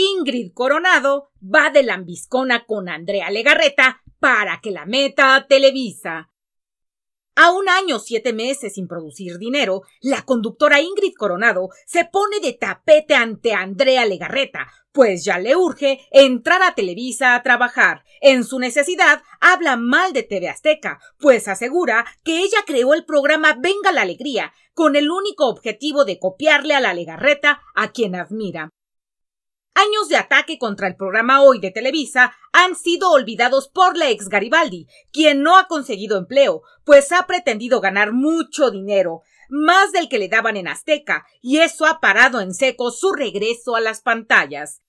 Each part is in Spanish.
Ingrid Coronado va de lambiscona con Andrea Legarreta para que la meta a Televisa. A un año siete meses sin producir dinero, la conductora Ingrid Coronado se pone de tapete ante Andrea Legarreta, pues ya le urge entrar a Televisa a trabajar. En su necesidad habla mal de TV Azteca, pues asegura que ella creó el programa Venga la Alegría, con el único objetivo de copiarle a la Legarreta, a quien admira años de ataque contra el programa Hoy de Televisa han sido olvidados por la ex Garibaldi, quien no ha conseguido empleo, pues ha pretendido ganar mucho dinero, más del que le daban en Azteca, y eso ha parado en seco su regreso a las pantallas.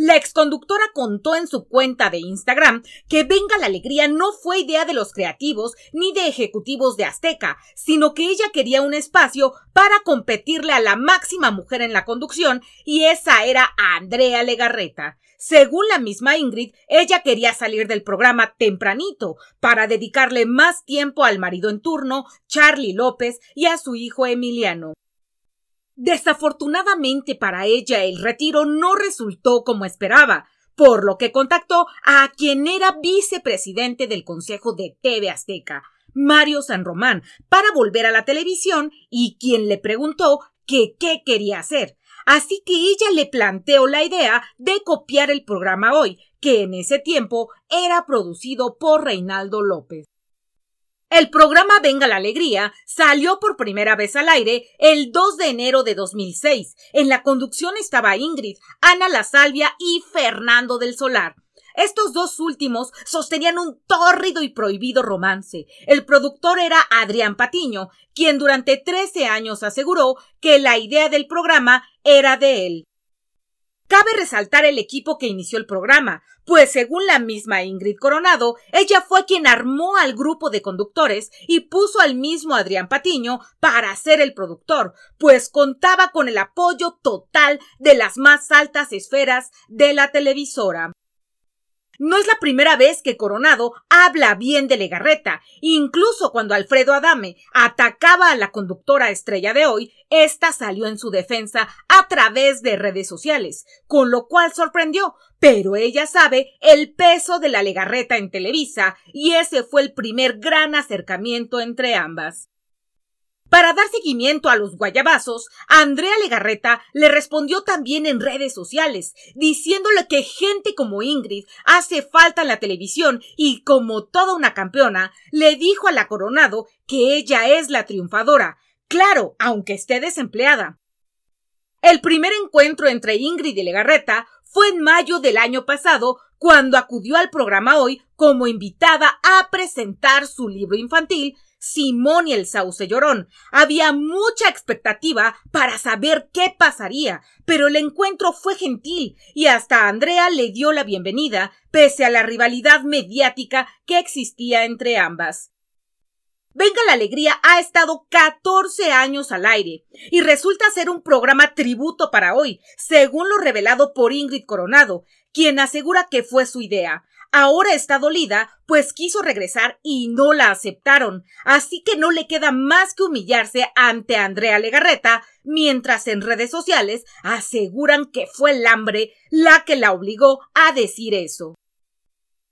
La exconductora contó en su cuenta de Instagram que Venga la Alegría no fue idea de los creativos ni de ejecutivos de Azteca, sino que ella quería un espacio para competirle a la máxima mujer en la conducción y esa era Andrea Legarreta. Según la misma Ingrid, ella quería salir del programa tempranito para dedicarle más tiempo al marido en turno, Charlie López, y a su hijo Emiliano. Desafortunadamente para ella el retiro no resultó como esperaba, por lo que contactó a quien era vicepresidente del Consejo de TV Azteca, Mario San Román, para volver a la televisión y quien le preguntó que qué quería hacer. Así que ella le planteó la idea de copiar el programa hoy, que en ese tiempo era producido por Reinaldo López. El programa Venga la Alegría salió por primera vez al aire el 2 de enero de 2006. En la conducción estaba Ingrid, Ana La Salvia y Fernando del Solar. Estos dos últimos sostenían un tórrido y prohibido romance. El productor era Adrián Patiño, quien durante 13 años aseguró que la idea del programa era de él. Cabe resaltar el equipo que inició el programa, pues según la misma Ingrid Coronado, ella fue quien armó al grupo de conductores y puso al mismo Adrián Patiño para ser el productor, pues contaba con el apoyo total de las más altas esferas de la televisora. No es la primera vez que Coronado habla bien de Legarreta. Incluso cuando Alfredo Adame atacaba a la conductora estrella de hoy, esta salió en su defensa a través de redes sociales, con lo cual sorprendió, pero ella sabe el peso de la Legarreta en Televisa y ese fue el primer gran acercamiento entre ambas. Para dar seguimiento a los guayabazos, Andrea Legarreta le respondió también en redes sociales, diciéndole que gente como Ingrid hace falta en la televisión y como toda una campeona, le dijo a la Coronado que ella es la triunfadora, claro, aunque esté desempleada. El primer encuentro entre Ingrid y Legarreta fue en mayo del año pasado, cuando acudió al programa Hoy como invitada a presentar su libro infantil, Simón y el Sauce Llorón. Había mucha expectativa para saber qué pasaría, pero el encuentro fue gentil y hasta Andrea le dio la bienvenida, pese a la rivalidad mediática que existía entre ambas. Venga la Alegría ha estado 14 años al aire y resulta ser un programa tributo para hoy, según lo revelado por Ingrid Coronado, quien asegura que fue su idea. Ahora está dolida, pues quiso regresar y no la aceptaron, así que no le queda más que humillarse ante Andrea Legarreta, mientras en redes sociales aseguran que fue el hambre la que la obligó a decir eso.